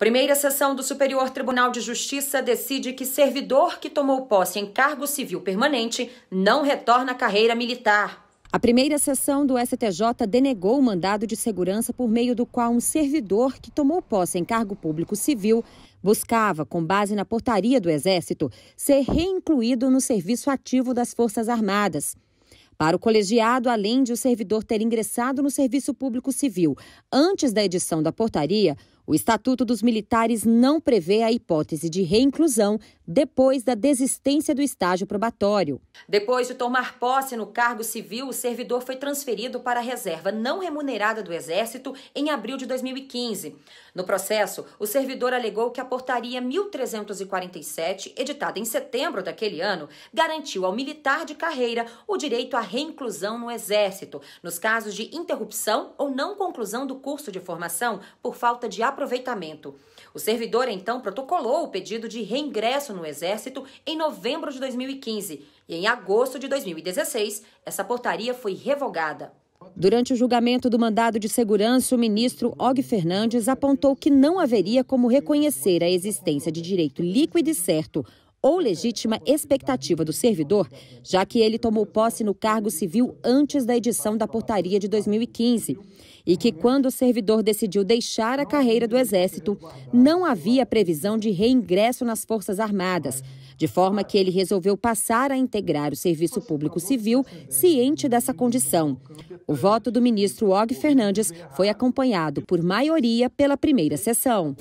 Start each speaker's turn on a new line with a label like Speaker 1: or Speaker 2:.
Speaker 1: Primeira sessão do Superior Tribunal de Justiça decide que servidor que tomou posse em cargo civil permanente não retorna à carreira militar. A primeira sessão do STJ denegou o mandado de segurança por meio do qual um servidor que tomou posse em cargo público civil buscava, com base na portaria do Exército, ser reincluído no serviço ativo das Forças Armadas. Para o colegiado, além de o servidor ter ingressado no serviço público civil antes da edição da portaria, o Estatuto dos Militares não prevê a hipótese de reinclusão depois da desistência do estágio probatório. Depois de tomar posse no cargo civil, o servidor foi transferido para a reserva não remunerada do Exército em abril de 2015. No processo, o servidor alegou que a portaria 1347, editada em setembro daquele ano, garantiu ao militar de carreira o direito à reinclusão no Exército, nos casos de interrupção ou não conclusão do curso de formação por falta de aprovação aproveitamento. O servidor então protocolou o pedido de reingresso no Exército em novembro de 2015 e em agosto de 2016 essa portaria foi revogada. Durante o julgamento do mandado de segurança, o ministro Og Fernandes apontou que não haveria como reconhecer a existência de direito líquido e certo ou legítima expectativa do servidor, já que ele tomou posse no cargo civil antes da edição da portaria de 2015, e que quando o servidor decidiu deixar a carreira do Exército, não havia previsão de reingresso nas Forças Armadas, de forma que ele resolveu passar a integrar o serviço público civil, ciente dessa condição. O voto do ministro Og Fernandes foi acompanhado por maioria pela primeira sessão.